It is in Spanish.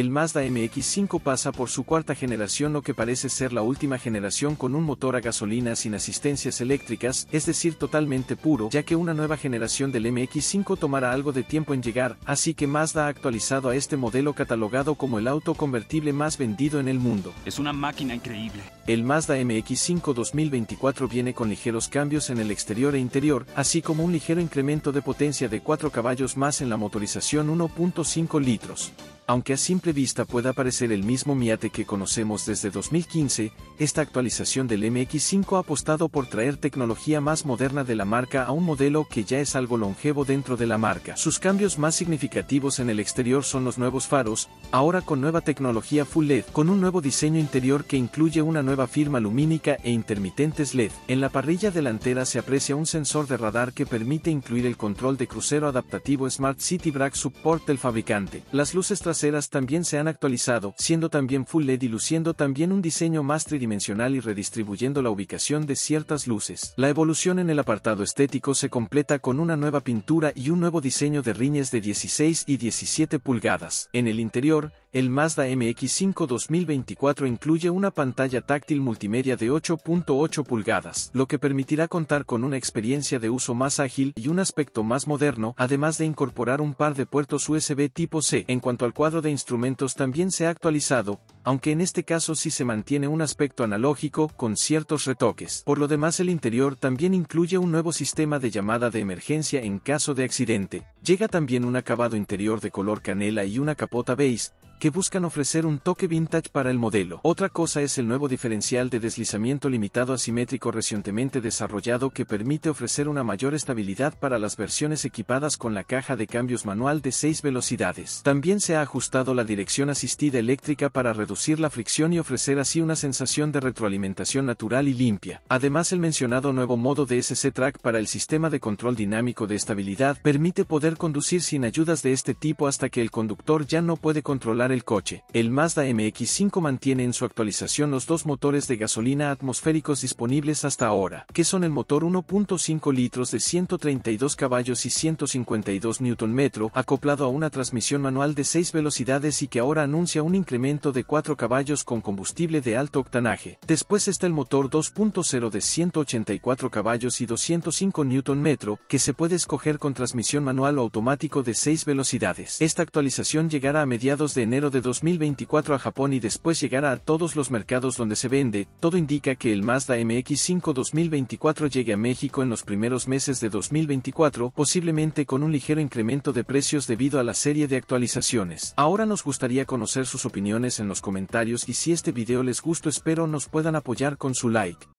el Mazda MX5 pasa por su cuarta generación lo que parece ser la última generación con un motor a gasolina sin asistencias eléctricas, es decir totalmente puro, ya que una nueva generación del MX5 tomará algo de tiempo en llegar, así que Mazda ha actualizado a este modelo catalogado como el auto convertible más vendido en el mundo. Es una máquina increíble. El Mazda MX5 2024 viene con ligeros cambios en el exterior e interior, así como un ligero incremento de potencia de 4 caballos más en la motorización 1.5 litros. Aunque a simple vista pueda parecer el mismo Miate que conocemos desde 2015, esta actualización del MX5 ha apostado por traer tecnología más moderna de la marca a un modelo que ya es algo longevo dentro de la marca. Sus cambios más significativos en el exterior son los nuevos faros, ahora con nueva tecnología Full LED, con un nuevo diseño interior que incluye una nueva firma lumínica e intermitentes LED. En la parrilla delantera se aprecia un sensor de radar que permite incluir el control de crucero adaptativo Smart City Brake Support del fabricante. Las luces también se han actualizado, siendo también full LED y luciendo también un diseño más tridimensional y redistribuyendo la ubicación de ciertas luces. La evolución en el apartado estético se completa con una nueva pintura y un nuevo diseño de riñas de 16 y 17 pulgadas. En el interior, el Mazda MX5 2024 incluye una pantalla táctil multimedia de 8.8 pulgadas, lo que permitirá contar con una experiencia de uso más ágil y un aspecto más moderno, además de incorporar un par de puertos USB tipo C. En cuanto al cuadro de instrumentos también se ha actualizado, aunque en este caso sí se mantiene un aspecto analógico con ciertos retoques. Por lo demás el interior también incluye un nuevo sistema de llamada de emergencia en caso de accidente. Llega también un acabado interior de color canela y una capota beige, que buscan ofrecer un toque vintage para el modelo. Otra cosa es el nuevo diferencial de deslizamiento limitado asimétrico recientemente desarrollado que permite ofrecer una mayor estabilidad para las versiones equipadas con la caja de cambios manual de 6 velocidades. También se ha ajustado la dirección asistida eléctrica para reducir la fricción y ofrecer así una sensación de retroalimentación natural y limpia. Además el mencionado nuevo modo de SC Track para el sistema de control dinámico de estabilidad permite poder conducir sin ayudas de este tipo hasta que el conductor ya no puede controlar el coche, el Mazda MX5 mantiene en su actualización los dos motores de gasolina atmosféricos disponibles hasta ahora, que son el motor 1.5 litros de 132 caballos y 152 Nm acoplado a una transmisión manual de 6 velocidades y que ahora anuncia un incremento de 4 caballos con combustible de alto octanaje. Después está el motor 2.0 de 184 caballos y 205 Nm, que se puede escoger con transmisión manual o automático de 6 velocidades. Esta actualización llegará a mediados de enero de 2024 a Japón y después llegará a todos los mercados donde se vende, todo indica que el Mazda MX5 2024 llegue a México en los primeros meses de 2024, posiblemente con un ligero incremento de precios debido a la serie de actualizaciones. Ahora nos gustaría conocer sus opiniones en los comentarios y si este video les gustó espero nos puedan apoyar con su like.